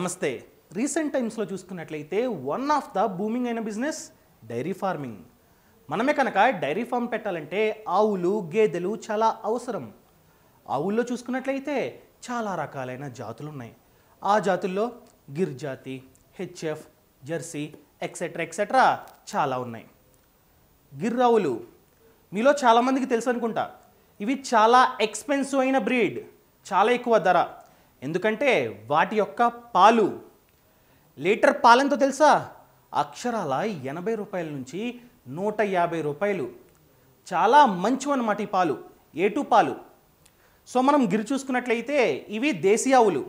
నమస్తే రీసెంట్ టైమ్స్లో చూసుకున్నట్లయితే వన్ ఆఫ్ ద బూమింగ్ అయిన బిజినెస్ డైరీ ఫార్మింగ్ మనమే కనుక డైరీ ఫామ్ పెట్టాలంటే ఆవులు గేదెలు చాలా అవసరం ఆవుల్లో చూసుకున్నట్లయితే చాలా రకాలైన జాతులు ఉన్నాయి ఆ జాతుల్లో గిర్ జాతి హెచ్ఎఫ్ జెర్సీ ఎక్సెట్రా ఎక్సెట్రా చాలా ఉన్నాయి గిర్ ఆవులు మీలో చాలామందికి తెలుసు అనుకుంటా ఇవి చాలా ఎక్స్పెన్సివ్ అయిన బ్రీడ్ చాలా ఎక్కువ ధర ఎందుకంటే వాటి యొక్క పాలు లీటర్ పాలెంతో తెలుసా అక్షరాల ఎనభై రూపాయల నుంచి నూట యాభై రూపాయలు చాలా అనమాట ఈ పాలు ఏటు పాలు సో మనం గిరి చూసుకున్నట్లయితే ఇవి ఆవులు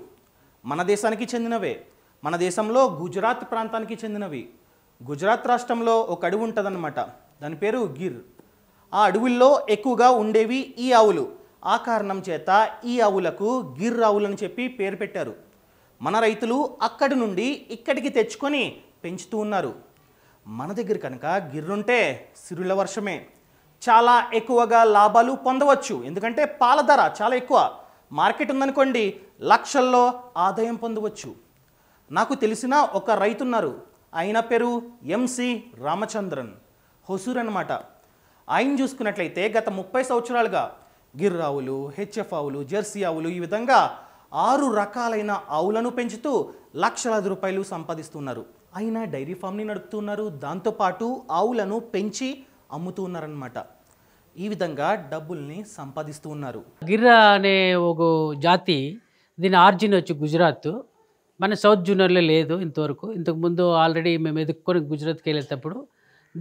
మన దేశానికి చెందినవే మన దేశంలో గుజరాత్ ప్రాంతానికి చెందినవి గుజరాత్ రాష్ట్రంలో ఒక అడవి ఉంటుందన్నమాట దాని పేరు గిర్ ఆ అడవుల్లో ఎక్కువగా ఉండేవి ఈ ఆవులు ఆ కారణం చేత ఈ ఆవులకు గిర్రావులని చెప్పి పేరు పెట్టారు మన రైతులు అక్కడి నుండి ఇక్కడికి తెచ్చుకొని పెంచుతూ ఉన్నారు మన దగ్గర కనుక గిర్రుంటే సిరుల వర్షమే చాలా ఎక్కువగా లాభాలు పొందవచ్చు ఎందుకంటే పాల ధర చాలా ఎక్కువ మార్కెట్ ఉందనుకోండి లక్షల్లో ఆదాయం పొందవచ్చు నాకు తెలిసిన ఒక రైతున్నారు ఆయన పేరు ఎంసి రామచంద్రన్ హొసూర్ అనమాట ఆయన చూసుకున్నట్లయితే గత ముప్పై సంవత్సరాలుగా గిర్రావులు హెచ్ఎఫ్ ఆవులు జెర్సీ ఆవులు ఈ విధంగా ఆరు రకాలైన ఆవులను పెంచుతూ లక్షలాది రూపాయలు సంపాదిస్తున్నారు అయినా డైరీ ఫామ్ని నడుపుతున్నారు దాంతోపాటు ఆవులను పెంచి అమ్ముతూ ఉన్నారనమాట ఈ విధంగా డబ్బుల్ని సంపాదిస్తూ ఉన్నారు గిర్రా అనే ఒక జాతి దీని ఆర్జిన్ వచ్చి గుజరాత్ మన సౌత్ జూనియర్లో లేదు ఇంతవరకు ఇంతకుముందు ఆల్రెడీ మేము ఎదుర్కొని గుజరాత్కి వెళ్ళేటప్పుడు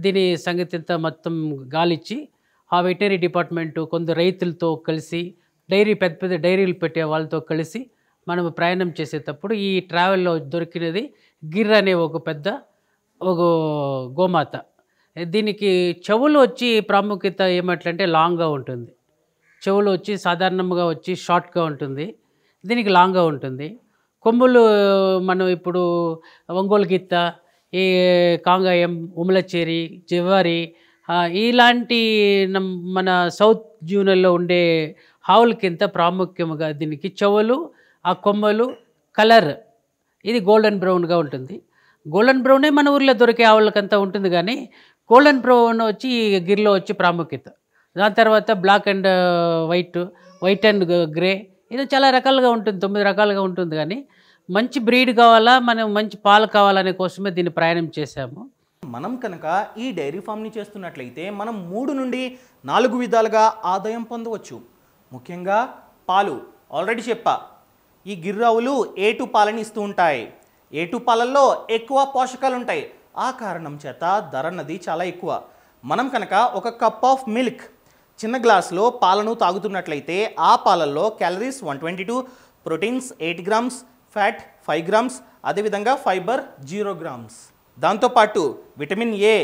దీని సంగతి మొత్తం గాలిచ్చి ఆ వెటరీ డిపార్ట్మెంటు కొందరు రైతులతో కలిసి డైరీ పెద్ద పెద్ద డైరీలు పెట్టే వాళ్ళతో కలిసి మనం ప్రయాణం చేసేటప్పుడు ఈ ట్రావెల్లో దొరికినది గిర్ అనే ఒక పెద్ద ఒక గోమాత దీనికి చెవులు వచ్చి ప్రాముఖ్యత ఏమట్లంటే లాంగ్గా ఉంటుంది చెవులు వచ్చి సాధారణంగా వచ్చి షార్ట్గా ఉంటుంది దీనికి లాంగ్గా ఉంటుంది కొమ్ములు మనం ఇప్పుడు ఒంగోలు గీత ఈ కాంగాయం ఉమలచేరి జివ్వారి ఇలాంటి మన సౌత్ జూనల్లో ఉండే హావులకి ప్రాముఖ్యముగా దీనికి చెవులు ఆ కొమ్మలు కలర్ ఇది గోల్డెన్ బ్రౌన్గా ఉంటుంది గోల్డెన్ బ్రౌనే మన ఊర్లో దొరికే ఆవులకంతా ఉంటుంది కానీ గోల్డెన్ బ్రౌన్ వచ్చి గిర్లో వచ్చి ప్రాముఖ్యత దాని తర్వాత black and white white and grey ఇది చాలా రకాలుగా ఉంటుంది తొమ్మిది రకాలుగా ఉంటుంది కానీ మంచి బ్రీడ్ కావాలా మనం మంచి పాలు కావాలనే కోసమే దీన్ని ప్రయాణం చేశాము మనం కనుక ఈ డైరీ ఫామ్ని చేస్తున్నట్లయితే మనం మూడు నుండి నాలుగు విధాలుగా ఆదాయం పొందవచ్చు ముఖ్యంగా పాలు ఆల్రెడీ చెప్పా ఈ గిర్రావులు ఏటు పాలని ఇస్తూ ఉంటాయి ఏటు పాలల్లో ఎక్కువ పోషకాలు ఉంటాయి ఆ కారణం చేత ధర అన్నది చాలా ఎక్కువ మనం కనుక ఒక కప్ ఆఫ్ మిల్క్ చిన్న గ్లాస్లో పాలను తాగుతున్నట్లయితే ఆ పాలల్లో calories one twenty two proteins eight grams fat five grams అదేవిధంగా ఫైబర్ జీరో గ్రామ్స్ దాంతోపాటు vitamin A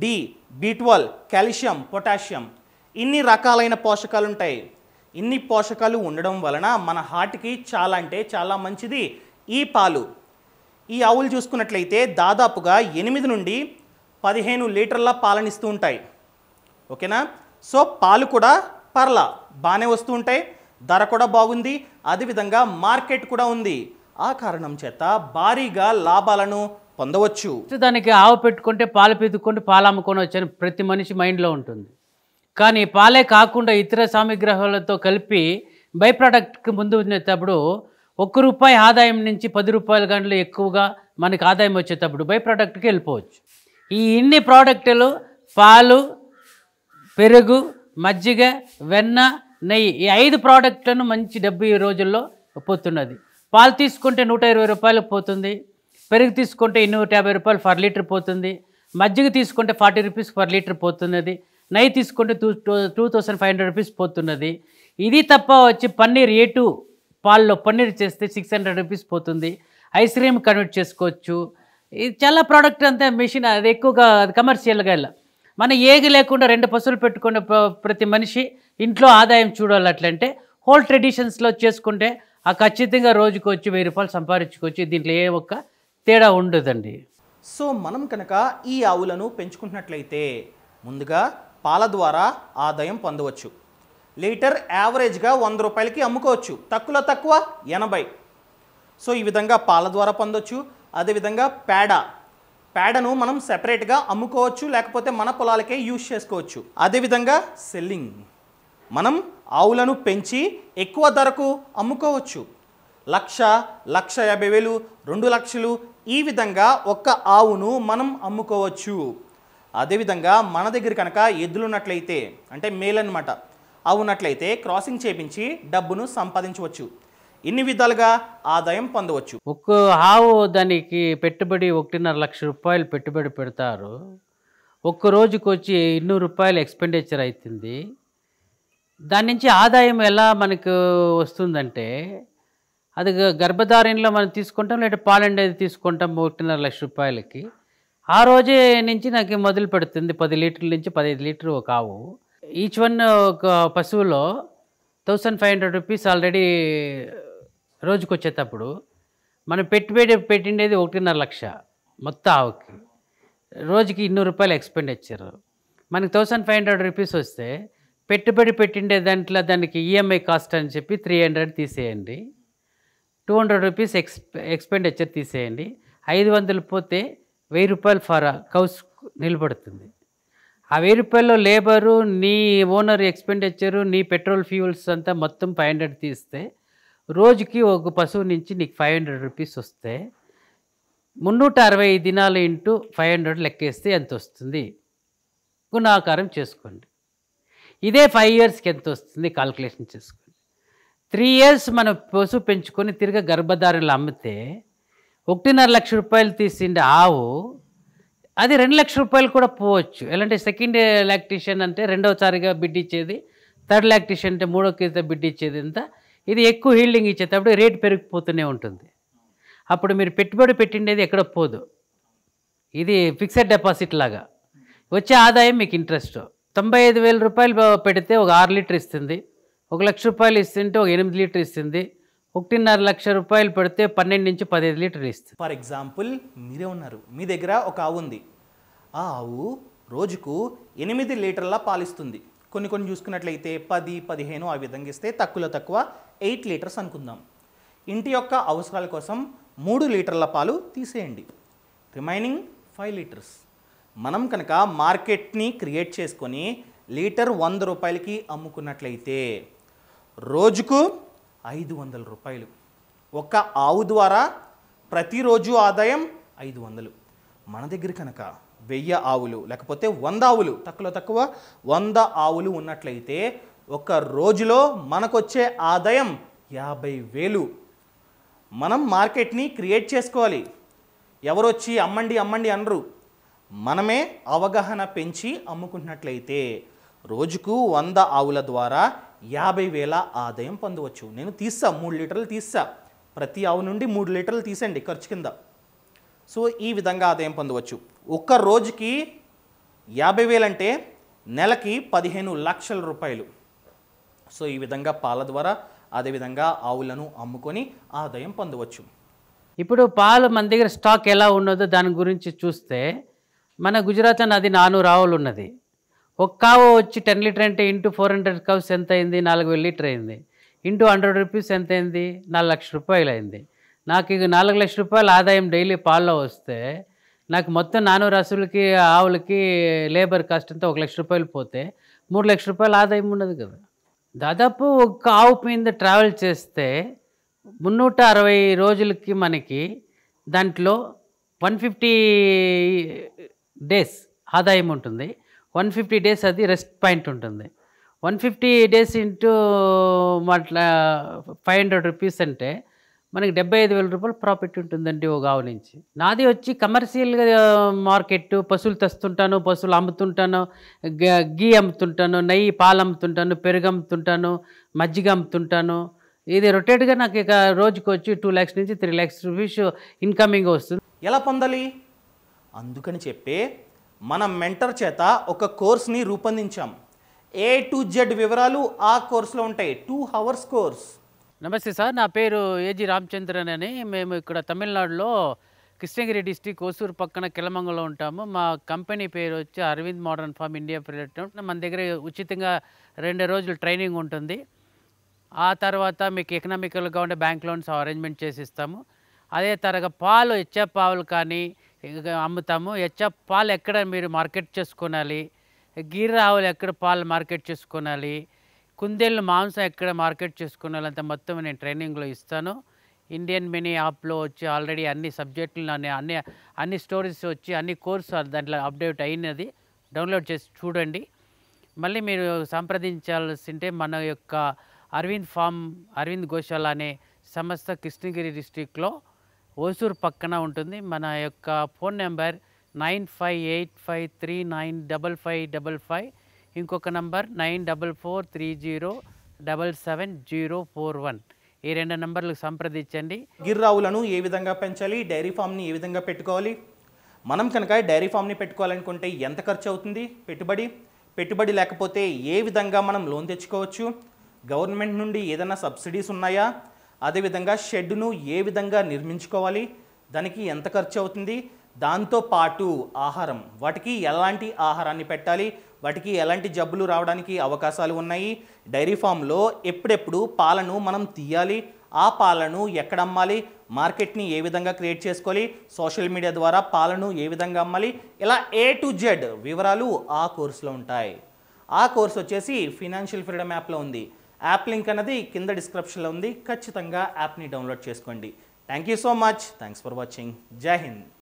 D B twelve calcium potassium ఇన్ని రకాలైన పోషకాలు ఉంటాయి ఇన్ని పోషకాలు ఉండడం వలన మన హార్ట్కి చాలా అంటే చాలా మంచిది ఈ పాలు ఈ ఆవులు చూసుకున్నట్లయితే దాదాపుగా ఎనిమిది నుండి పదిహేను లీటర్ల పాలనిస్తూ ఉంటాయి ఓకేనా సో పాలు కూడా పర్లా బాగానే వస్తూ ఉంటాయి ధర కూడా బాగుంది అదేవిధంగా మార్కెట్ కూడా ఉంది ఆ కారణం చేత భారీగా లాభాలను పొందవచ్చు దానికి ఆవు పెట్టుకుంటే పాలు పెద్దుకుంటే పాలు అమ్ముకొని వచ్చని ప్రతి మనిషి మైండ్లో ఉంటుంది కానీ పాలే కాకుండా ఇతర సామిగ్రహాలతో కలిపి బై ప్రోడక్ట్కి ముందు వచ్చేటప్పుడు ఒక్క రూపాయి ఆదాయం నుంచి పది రూపాయల గంటలు ఎక్కువగా మనకు ఆదాయం వచ్చేటప్పుడు బై ప్రోడక్ట్కి వెళ్ళిపోవచ్చు ఈ ఇన్ని ప్రోడక్టులు పాలు పెరుగు మజ్జిగ వెన్న నెయ్యి ఈ ఐదు ప్రోడక్ట్లను మంచి డెబ్బై రోజుల్లో పోతున్నది పాలు తీసుకుంటే నూట ఇరవై రూపాయలకు పోతుంది పెరుగు తీసుకుంటే ఇన్నూరు యాభై రూపాయలు పర్ లీటర్ పోతుంది మజ్జిగ తీసుకుంటే ఫార్టీ రూపీస్ పర్ లీటర్ పోతున్నది నెయ్యి తీసుకుంటే two two thousand five hundred rupees పోతున్నది ఇది తప్ప వచ్చి పన్నీర్ ఏ టూ పాల్లో పన్నీర్ చేస్తే సిక్స్ హండ్రెడ్ రూపీస్ పోతుంది ఐస్ క్రీమ్ కన్వర్ట్ చేసుకోవచ్చు ఇది చాలా ప్రోడక్ట్ అంతా మిషన్ అది ఎక్కువగా అది కమర్షియల్గా వెళ్ళ మనం ఏగి లేకుండా రెండు పశువులు పెట్టుకున్న ప్రతి మనిషి ఇంట్లో ఆదాయం చూడాలి అట్లంటే హోల్ ట్రెడిషన్స్లో చేసుకుంటే ఆ ఖచ్చితంగా రోజుకు వచ్చి వెయ్యి రూపాయలు సంపాదించుకోవచ్చు దీంట్లో ఏ ఒక్క తేడా ఉండదండి సో మనం కనుక ఈ ఆవులను పెంచుకుంటున్నట్లయితే ముందుగా పాల ద్వారా ఆదాయం పొందవచ్చు లీటర్ యావరేజ్గా వంద రూపాయలకి అమ్ముకోవచ్చు తక్కువలో తక్కువ ఎనభై సో ఈ విధంగా పాల ద్వారా పొందవచ్చు అదేవిధంగా పేడ పేడను మనం సెపరేట్గా అమ్ముకోవచ్చు లేకపోతే మన పొలాలకే యూజ్ చేసుకోవచ్చు అదేవిధంగా సెల్లింగ్ మనం ఆవులను పెంచి ఎక్కువ ధరకు అమ్ముకోవచ్చు లక్ష లక్ష యాభై వేలు రెండు లక్షలు ఈ విధంగా ఒక్క ఆవును మనం అమ్ముకోవచ్చు అదేవిధంగా మన దగ్గర కనుక ఎద్దులున్నట్లయితే అంటే మేలన్నమాట అవునట్లయితే క్రాసింగ్ చేపించి డబ్బును సంపాదించవచ్చు ఇన్ని విధాలుగా ఆదాయం పొందవచ్చు ఒక్క ఆవు దానికి పెట్టుబడి ఒకటిన్నర లక్ష రూపాయలు పెట్టుబడి పెడతారు ఒక్క రోజుకు వచ్చి ఇన్నూరు రూపాయలు ఎక్స్పెండిచర్ అవుతుంది దాని నుంచి ఆదాయం ఎలా మనకు వస్తుందంటే అది గర్భధారణలో మనం తీసుకుంటాం లేదా పాలండి తీసుకుంటాం ఒకటిన్నర లక్ష రూపాయలకి ఆ రోజే నుంచి నాకు మొదలు పెడుతుంది పది లీటర్ల నుంచి పదిహేను లీటర్ ఒక ఆవు ఈచ్ వన్ ఒక పశువులో thousand five hundred rupees already రోజుకు వచ్చేటప్పుడు మనం పెట్టుబడి పెట్టిండేది ఒకటిన్నర లక్ష మొత్తం ఆవుకి రోజుకి ఇన్నూరు రూపాయలు ఎక్స్పెండిచర్ మనకి థౌసండ్ ఫైవ్ హండ్రెడ్ రూపీస్ వస్తే పెట్టుబడి పెట్టిండే దాంట్లో దానికి ఈఎంఐ e కాస్ట్ అని చెప్పి త్రీ హండ్రెడ్ తీసేయండి two hundred rupees ex expenditure తీసేయండి ఐదు వందలు పోతే వెయ్యి రూపాయలు ఫర్ కౌస్ నిలబడుతుంది ఆ వెయ్యి రూపాయల్లో లేబరు నీ ఓనర్ ఎక్స్పెండిచరు నీ పెట్రోల్ ఫ్యూల్స్ అంతా మొత్తం ఫైవ్ హండ్రెడ్ తీస్తే రోజుకి ఒక పశువు నుంచి నీకు ఫైవ్ హండ్రెడ్ రూపీస్ వస్తే మున్నూట అరవై దినాలు ఇంటూ ఫైవ్ హండ్రెడ్ లెక్కేస్తే ఎంత వస్తుంది గుణాకారం చేసుకోండి ఇదే ఫైవ్ ఇయర్స్కి ఎంత వస్తుంది కాల్కులేషన్ చేసుకోండి త్రీ ఇయర్స్ మనం పశువు పెంచుకొని తిరిగి గర్భధారణలు అమ్మితే ఒకటిన్నర లక్ష రూపాయలు తీసిండి ఆవు అది రెండు లక్షల రూపాయలు కూడా పోవచ్చు ఎలాంటి సెకండ్ లాక్టిషన్ అంటే రెండవసారిగా బిడ్డ ఇచ్చేది థర్డ్ లాక్టిషన్ అంటే మూడో కేజీ బిడ్డ ఇచ్చేది ఇంత ఇది ఎక్కువ హీల్డింగ్ ఇచ్చేటప్పుడు రేట్ పెరిగిపోతూనే ఉంటుంది అప్పుడు మీరు పెట్టుబడి పెట్టిండేది ఎక్కడ పోదు ఇది ఫిక్సెడ్ డిపాజిట్ లాగా వచ్చే ఆదాయం మీకు ఇంట్రెస్ట్ తొంభై ఐదు వేల రూపాయలు పెడితే ఒక ఆరు లీటర్ ఇస్తుంది ఒక లక్ష రూపాయలు ఇస్తుంటే ఒక ఎనిమిది లీటర్ ఇస్తుంది ఒకటిన్నర లక్ష రూపాయలు పెడితే పన్నెండు నుంచి పదిహేను లీటర్లు ఇస్తుంది ఫర్ ఎగ్జాంపుల్ మీరే ఉన్నారు మీ దగ్గర ఒక ఆవు ఉంది ఆ ఆవు రోజుకు ఎనిమిది లీటర్ల పాలిస్తుంది కొన్ని కొన్ని చూసుకున్నట్లయితే పది పదిహేను ఆ విధంగా ఇస్తే తక్కువలో తక్కువ ఎయిట్ లీటర్స్ అనుకుందాం ఇంటి యొక్క అవసరాల కోసం మూడు లీటర్ల పాలు తీసేయండి రిమైనింగ్ ఫైవ్ లీటర్స్ మనం కనుక మార్కెట్ని క్రియేట్ చేసుకొని లీటర్ వంద రూపాయలకి అమ్ముకున్నట్లయితే రోజుకు ఐదు వందల రూపాయలు ఒక ఆవు ద్వారా ప్రతిరోజు ఆదాయం ఐదు వందలు మన దగ్గర కనుక వెయ్యి ఆవులు లేకపోతే వంద ఆవులు తక్కువలో తక్కువ వంద ఆవులు ఉన్నట్లయితే ఒక రోజులో మనకొచ్చే ఆదాయం యాభై వేలు మనం మార్కెట్ని క్రియేట్ చేసుకోవాలి ఎవరొచ్చి అమ్మండి అమ్మండి అనరు మనమే అవగాహన పెంచి అమ్ముకుంటున్నట్లయితే రోజుకు వంద ఆవుల ద్వారా యాభై వేల ఆదాయం పొందవచ్చు నేను తీస్తా మూడు లీటర్లు తీస్తా ప్రతి ఆవు నుండి మూడు లీటర్లు తీసండి ఖర్చు కింద సో ఈ విధంగా ఆదాయం పొందవచ్చు ఒక్క రోజుకి యాభై వేలంటే నెలకి పదిహేను లక్షల రూపాయలు సో ఈ విధంగా పాల ద్వారా అదేవిధంగా ఆవులను అమ్ముకొని ఆదాయం పొందవచ్చు ఇప్పుడు పాలు మన దగ్గర స్టాక్ ఎలా ఉన్నదో దాని గురించి చూస్తే మన గుజరాత్ అది నానూరు ఆవులు ఉన్నది ఒక కావు వచ్చి టెన్ లీటర్ అంటే ఇంటూ ఫోర్ హండ్రెడ్ కవ్స్ ఎంత అయింది నాలుగు వేల లీటర్ అయింది ఇంటూ హండ్రెడ్ రూపీస్ ఎంత అయింది నాలుగు లక్షల రూపాయలు అయింది నాకు ఇక నాలుగు లక్షల రూపాయలు ఆదాయం డైలీ పాల్లో వస్తే నాకు మొత్తం నానూరు అసలుకి ఆవులకి లేబర్ కాస్ట్ అంతా ఒక లక్ష రూపాయలు పోతే మూడు లక్షల రూపాయలు ఆదాయం ఉండదు కదా దాదాపు ఒక ఆవు మీద ట్రావెల్ చేస్తే మున్నూట అరవై రోజులకి మనకి దాంట్లో వన్ ఫిఫ్టీ డేస్ ఆదాయం ఉంటుంది వన్ ఫిఫ్టీ డేస్ అది రెస్ట్ పాయింట్ ఉంటుంది వన్ ఫిఫ్టీ డేస్ ఇంటూ మట్లా ఫైవ్ హండ్రెడ్ రూపీస్ అంటే మనకి డెబ్బై ఐదు వేల రూపాయలు ప్రాఫిట్ ఉంటుందండి ఓ గావు నుంచి నాది వచ్చి కమర్షియల్గా మార్కెట్ పశువులు తెస్తుంటాను పశువులు అమ్ముతుంటాను గీ అమ్ముతుంటాను నెయ్యి పాలు అమ్ముతుంటాను పెరుగు అమ్ముతుంటాను మజ్జిగ అమ్ముతుంటాను ఇది రొటేట్గా నాకు ఇక రోజుకి వచ్చి టూ ల్యాక్స్ నుంచి త్రీ ల్యాక్స్ రూపీస్ ఇన్కమింగ్ వస్తుంది ఎలా పొందాలి అందుకని చెప్పే మన మెంటర్ చేత ఒక కోర్స్ని రూపొందించాం ఏ టు జెడ్ వివరాలు ఆ కోర్సులో ఉంటాయి టూ హవర్స్ కోర్స్ నమస్తే సార్ నా పేరు ఏజి రామచంద్రన్ అని మేము ఇక్కడ తమిళనాడులో కృష్ణగిరి డిస్టిక్ ఓసూరు పక్కన కిలమంగలో ఉంటాము మా కంపెనీ పేరు వచ్చి Aravind modern farm India private మన దగ్గర ఉచితంగా రెండు రోజులు ట్రైనింగ్ ఉంటుంది ఆ తర్వాత మీకు ఎకనామికల్గా ఉండే బ్యాంక్ లోన్స్ అరేంజ్మెంట్ చేసి ఇస్తాము అదే తరగ పాలు ఇచ్చే పావులు కానీ అమ్ముతాము హెచ్ఎఫ్ పాలు ఎక్కడ మీరు మార్కెట్ చేసుకోనాలి గీర్ ఆవులు ఎక్కడ పాలు మార్కెట్ చేసుకోనాలి కుందేళ్ళు మాంసం ఎక్కడ మార్కెట్ అంత మొత్తం నేను ట్రైనింగ్లో ఇస్తాను ఇండియన్ మినీ యాప్లో వచ్చి ఆల్రెడీ అన్ని సబ్జెక్టులు అన్ని అన్ని స్టోరీస్ వచ్చి అన్ని కోర్సు దాంట్లో అప్డేట్ అయినది డౌన్లోడ్ చేసి చూడండి మళ్ళీ మీరు సంప్రదించాల్సి ఉంటే మన యొక్క అరవింద్ ఫామ్ అరవింద్ గోశాల అనే సంస్థ కృష్ణగిరి డిస్టిక్లో ఓసూరు పక్కన ఉంటుంది మన యొక్క phone number nine five eight five three nine double five double five ఇంకొక number nine double four three zero double seven zero four one ఈ రెండు నెంబర్లు సంప్రదించండి గిర్రావులను ఏ విధంగా పెంచాలి డైరీ ఫామ్ని ఏ విధంగా పెట్టుకోవాలి మనం కనుక డైరీ ఫామ్ని పెట్టుకోవాలనుకుంటే ఎంత ఖర్చు అవుతుంది పెట్టుబడి పెట్టుబడి లేకపోతే ఏ విధంగా మనం లోన్ తెచ్చుకోవచ్చు గవర్నమెంట్ నుండి ఏదైనా సబ్సిడీస్ ఉన్నాయా అదేవిధంగా షెడ్ను ఏ విధంగా నిర్మించుకోవాలి దానికి ఎంత ఖర్చు అవుతుంది దాంతో పాటు ఆహారం వాటికి ఎలాంటి ఆహారాన్ని పెట్టాలి వాటికి ఎలాంటి జబ్బులు రావడానికి అవకాశాలు ఉన్నాయి డైరీ ఫామ్లో ఎప్పుడెప్పుడు పాలను మనం తీయాలి ఆ పాలను ఎక్కడ అమ్మాలి మార్కెట్ని ఏ విధంగా క్రియేట్ చేసుకోవాలి సోషల్ మీడియా ద్వారా పాలను ఏ విధంగా అమ్మాలి ఇలా ఏ టు జెడ్ వివరాలు ఆ కోర్సులో ఉంటాయి ఆ కోర్స్ వచ్చేసి ఫినాన్షియల్ ఫ్రీడమ్ యాప్లో ఉంది యాప్ లింక్ అనేది కింద డిస్క్రిప్షన్లో ఉంది ఖచ్చితంగా యాప్ని డౌన్లోడ్ చేసుకోండి thank you so much thanks for watching Jai Hind